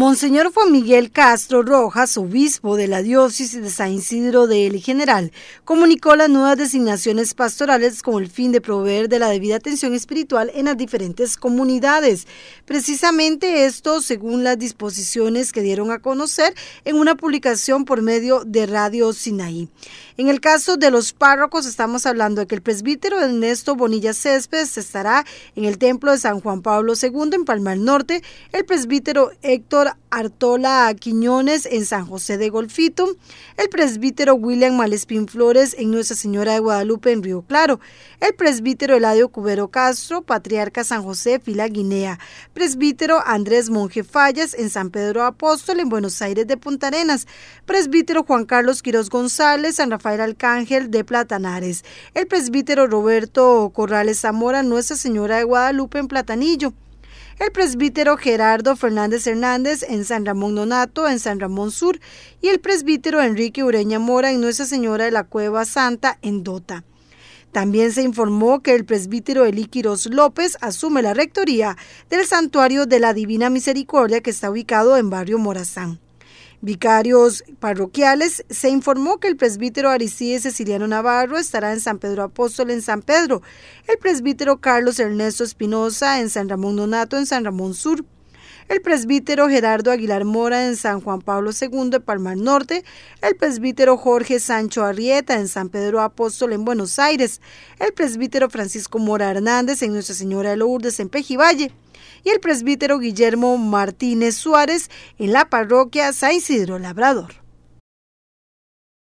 Monseñor Juan Miguel Castro Rojas, obispo de la diócesis de San Isidro de El General, comunicó las nuevas designaciones pastorales con el fin de proveer de la debida atención espiritual en las diferentes comunidades. Precisamente esto según las disposiciones que dieron a conocer en una publicación por medio de Radio Sinaí. En el caso de los párrocos estamos hablando de que el presbítero Ernesto Bonilla Céspedes estará en el templo de San Juan Pablo II en Palma del Norte, el presbítero Héctor Artola Quiñones en San José de Golfito, el presbítero William Malespín Flores en Nuestra Señora de Guadalupe en Río Claro, el presbítero Eladio Cubero Castro, patriarca San José, Fila Guinea, presbítero Andrés Monje Fallas en San Pedro Apóstol en Buenos Aires de Punta Arenas, presbítero Juan Carlos Quirós González, San Rafael Arcángel de Platanares, el presbítero Roberto Corrales Zamora, Nuestra Señora de Guadalupe en Platanillo, el presbítero Gerardo Fernández Hernández en San Ramón Donato en San Ramón Sur, y el presbítero Enrique Ureña Mora en Nuestra Señora de la Cueva Santa, en Dota. También se informó que el presbítero Elí López asume la rectoría del Santuario de la Divina Misericordia que está ubicado en Barrio Morazán vicarios parroquiales, se informó que el presbítero Aristide Ceciliano Navarro estará en San Pedro Apóstol en San Pedro, el presbítero Carlos Ernesto Espinosa en San Ramón Donato en San Ramón Sur, el presbítero Gerardo Aguilar Mora en San Juan Pablo II de Palmar Norte, el presbítero Jorge Sancho Arrieta en San Pedro Apóstol en Buenos Aires, el presbítero Francisco Mora Hernández en Nuestra Señora de Lourdes en Pejivalle y el presbítero Guillermo Martínez Suárez en la parroquia San Isidro Labrador.